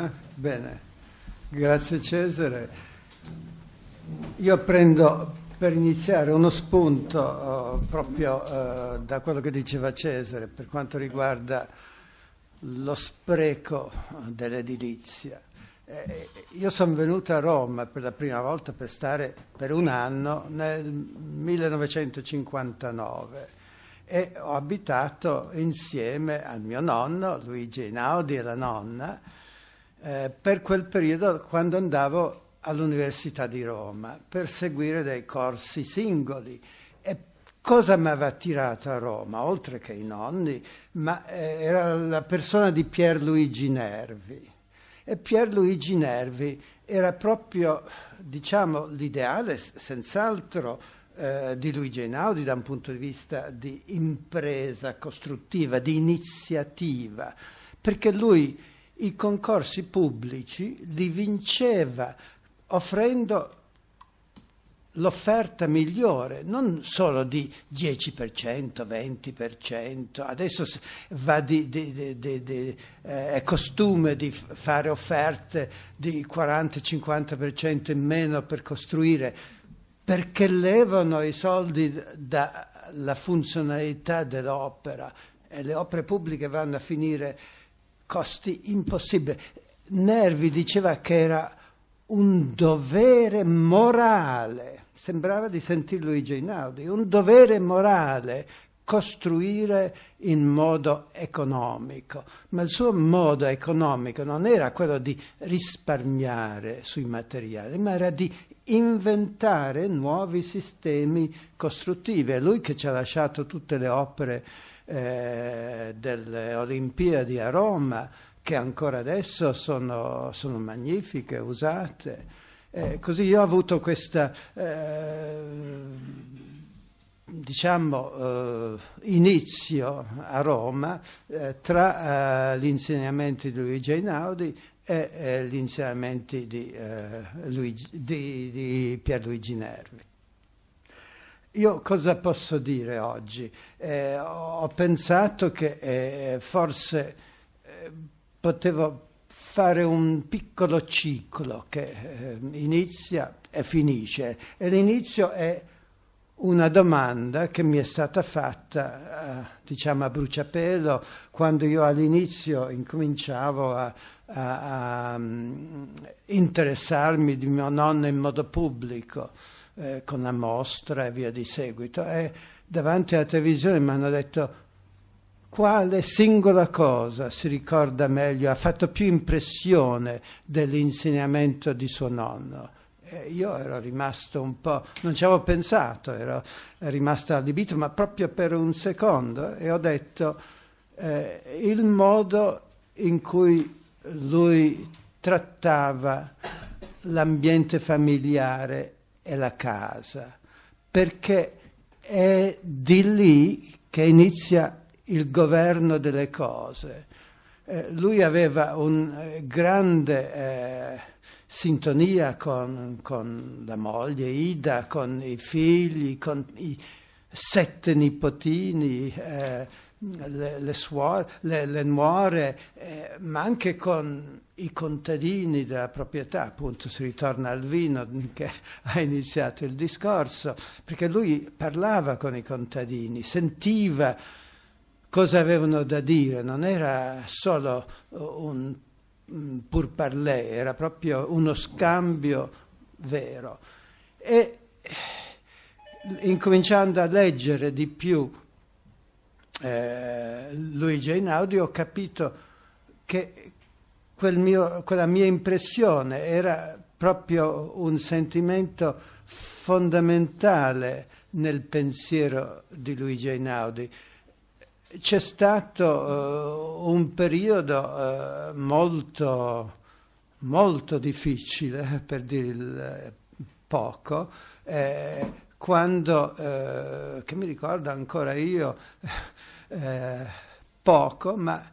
Ah, bene, grazie Cesare. Io prendo per iniziare uno spunto oh, proprio eh, da quello che diceva Cesare per quanto riguarda lo spreco dell'edilizia. Eh, eh io sono venuto a Roma per la prima volta per stare per un anno nel 1959 e ho abitato insieme al mio nonno Luigi Einaudi e la nonna eh, per quel periodo quando andavo all'Università di Roma per seguire dei corsi singoli. E cosa mi aveva attirato a Roma, oltre che i nonni, ma eh, era la persona di Pierluigi Nervi. E Pierluigi Nervi era proprio, diciamo, l'ideale, senz'altro, eh, di Luigi Einaudi da un punto di vista di impresa costruttiva, di iniziativa, perché lui i concorsi pubblici li vinceva offrendo l'offerta migliore, non solo di 10%, 20%, adesso di, di, di, eh, è costume di fare offerte di 40-50% in meno per costruire, perché levano i soldi dalla funzionalità dell'opera e le opere pubbliche vanno a finire costi impossibili. Nervi diceva che era un dovere morale, sembrava di sentire Luigi Einaudi, un dovere morale costruire in modo economico, ma il suo modo economico non era quello di risparmiare sui materiali, ma era di inventare nuovi sistemi costruttivi. È lui che ci ha lasciato tutte le opere eh, delle Olimpiadi a Roma, che ancora adesso sono, sono magnifiche, usate. Eh, così io ho avuto questo, eh, diciamo, eh, inizio a Roma eh, tra eh, gli insegnamenti di Luigi Einaudi e gli insegnamenti di, Luigi, di, di Pierluigi Nervi. Io cosa posso dire oggi? Eh, ho pensato che eh, forse eh, potevo fare un piccolo ciclo che eh, inizia e finisce. E l'inizio è una domanda che mi è stata fatta, eh, diciamo a bruciapelo, quando io all'inizio incominciavo a, a, a mm, interessarmi di mio nonno in modo pubblico eh, con la mostra e via di seguito. E davanti alla televisione mi hanno detto quale singola cosa si ricorda meglio, ha fatto più impressione dell'insegnamento di suo nonno. io ero rimasto un po', non ci avevo pensato, ero rimasto allibito, ma proprio per un secondo e ho detto eh, il modo in cui lui trattava l'ambiente familiare è la casa, perché è di lì che inizia il governo delle cose. Eh, lui aveva un eh, grande eh, sintonia con, con, la moglie Ida, con i figli, con i sette nipotini. Eh, le, le, suore, le, le nuore, eh, ma anche con i contadini della proprietà, appunto si ritorna al vino che ha iniziato il discorso, perché lui parlava con i contadini, sentiva cosa avevano da dire, non era solo uh, un, pur parler, era proprio uno scambio vero. E eh, incominciando a leggere di più eh, Luigi Einaudi ho capito che quel mio, quella mia impressione era proprio un sentimento fondamentale nel pensiero di Luigi Einaudi. C'è stato uh, un periodo uh, molto, molto difficile, eh, per dire il poco, eh, quando, eh, che mi ricordo ancora io, eh, poco, ma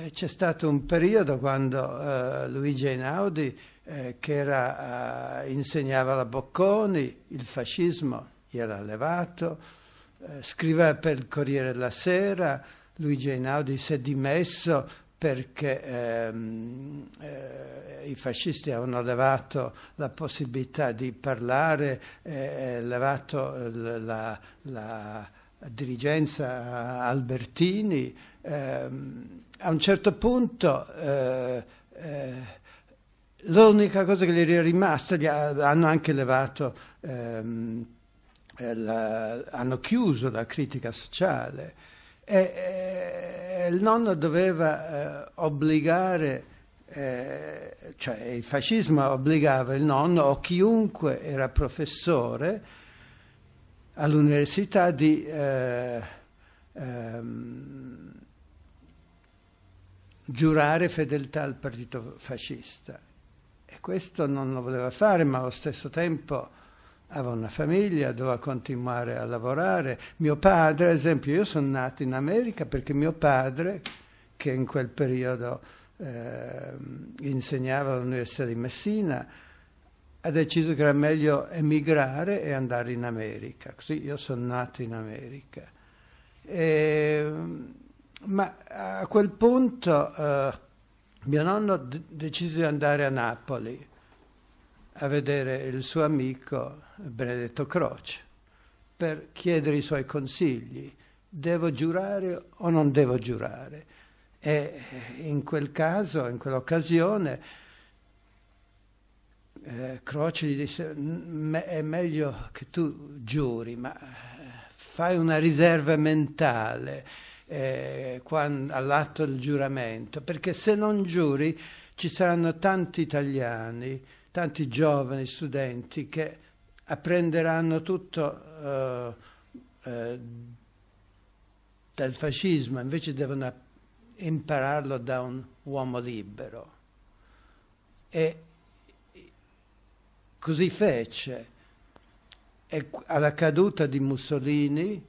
eh, c'è stato un periodo quando eh, Luigi Einaudi, eh, che era, insegnava la Bocconi, il fascismo gli era allevato, scriveva per il Corriere della Sera, Luigi Einaudi si è dimesso perché ehm, i fascisti avevano levato la possibilità di parlare, eh, eh levato eh, la, la dirigenza Albertini, ehm, a un certo punto eh, eh, l'unica cosa che gli era rimasta, gli ha, hanno anche levato, ehm, eh, la, hanno chiuso la critica sociale e, e il nonno doveva eh, obbligare eh, cioè il fascismo obbligava il nonno o chiunque era professore all'università di eh, ehm, giurare fedeltà al partito fascista e questo non lo voleva fare ma allo stesso tempo aveva una famiglia, doveva continuare a lavorare. Mio padre, ad esempio, io sono nato in America perché mio padre, che in quel periodo eh, insegnava all'Università di Messina, ha deciso che era meglio emigrare e andare in America. Così io sono nato in America. E, ehm, ma a quel punto eh, mio nonno d- decise di andare a Napoli a vedere il suo amico Benedetto Croce per chiedere i suoi consigli. Devo giurare o non devo giurare? E in quel caso, in quell'occasione, eh, Croce gli disse, è meglio che tu giuri, ma eh, fai una riserva mentale eh, all'atto del giuramento, perché se non giuri ci saranno tanti italiani, tanti giovani studenti che apprenderanno tutto eh, eh, dal fascismo, invece devono apprendere impararlo da un uomo libero. E così fece. E alla caduta di Mussolini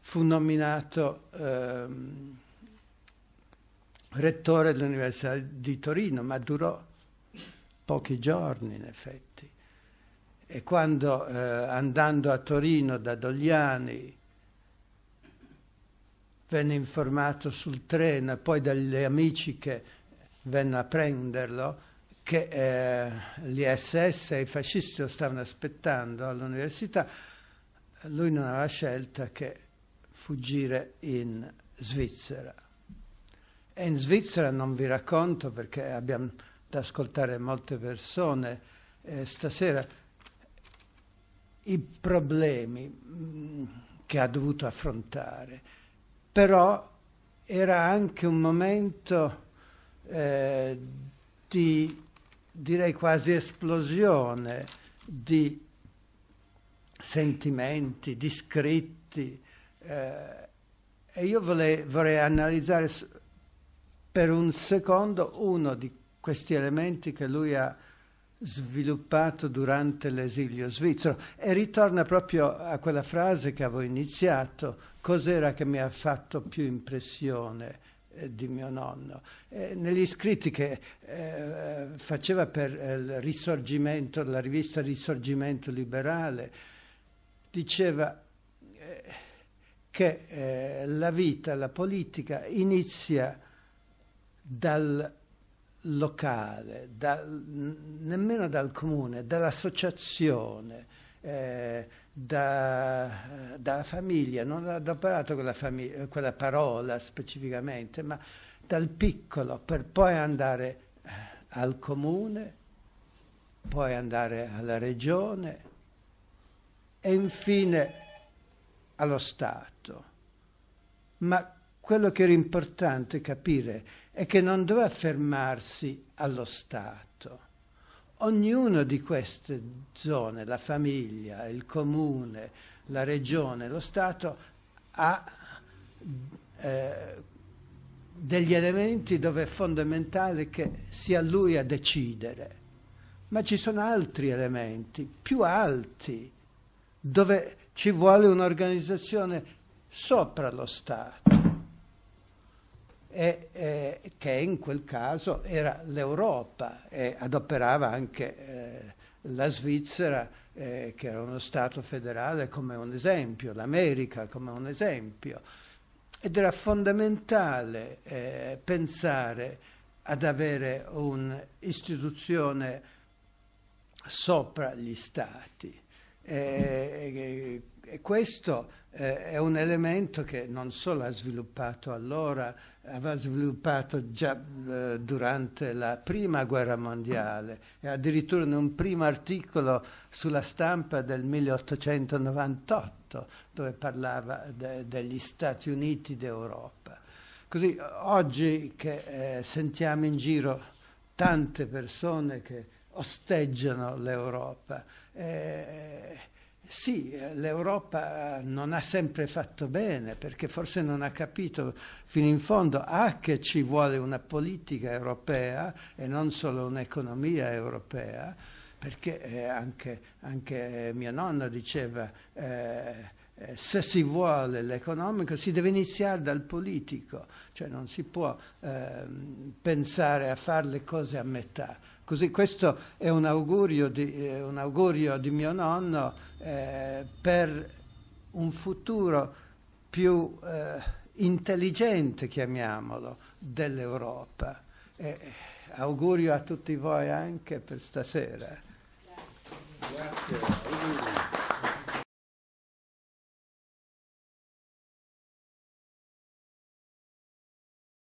fu nominato eh, rettore dell'Università di Torino, ma durò pochi giorni in effetti. E quando eh, andando a Torino da Dogliani venne informato sul treno, poi dagli amici che vennero a prenderlo, che eh, gli SS e i fascisti lo stavano aspettando all'università, lui non aveva scelta che fuggire in Svizzera. E in Svizzera non vi racconto perché abbiamo da ascoltare molte persone eh, stasera i problemi mm, che ha dovuto affrontare però era anche un momento eh, di, direi quasi esplosione, di sentimenti, di scritti. Eh, e io vorrei, vorrei analizzare per un secondo uno di questi elementi che lui ha sviluppato durante l'esilio svizzero e ritorna proprio a quella frase che avevo iniziato, cos'era che mi ha fatto più impressione eh, di mio nonno. Eh, negli scritti che eh, faceva per eh, il risorgimento, la rivista Risorgimento Liberale, diceva eh, che eh, la vita, la politica inizia dal locale, da, nemmeno dal comune, dall'associazione, eh, da, dalla famiglia, non ho adoperato quella, famiglia, quella parola specificamente, ma dal piccolo per poi andare eh, al comune, poi andare alla regione e infine allo Stato. Ma quello che era importante capire è che non doveva fermarsi allo Stato. Ognuna di queste zone, la famiglia, il comune, la regione, lo Stato, ha eh, degli elementi dove è fondamentale che sia lui a decidere. Ma ci sono altri elementi, più alti, dove ci vuole un'organizzazione sopra lo Stato e, eh, che in quel caso era l'Europa e adoperava anche eh, la Svizzera, eh, che era uno Stato federale, come un esempio, l'America come un esempio. Ed era fondamentale eh, pensare ad avere un'istituzione sopra gli Stati. E, eh, eh, e questo è un elemento che non solo ha sviluppato allora aveva sviluppato già eh, durante la prima guerra mondiale e addirittura in un primo articolo sulla stampa del 1898 dove parlava de degli Stati Uniti d'Europa. Così oggi che eh, sentiamo in giro tante persone che osteggiano l'Europa, eh, sì, l'Europa non ha sempre fatto bene perché forse non ha capito fino in fondo A ah, che ci vuole una politica europea e non solo un'economia europea, perché eh, anche, anche mio nonno diceva eh, eh, se si vuole l'economico si deve iniziare dal politico, cioè non si può eh, pensare a fare le cose a metà Così questo è un augurio di, eh, un augurio di mio nonno eh, per un futuro più eh, intelligente, chiamiamolo, dell'Europa. Eh, augurio a tutti voi anche per stasera. Grazie. Grazie.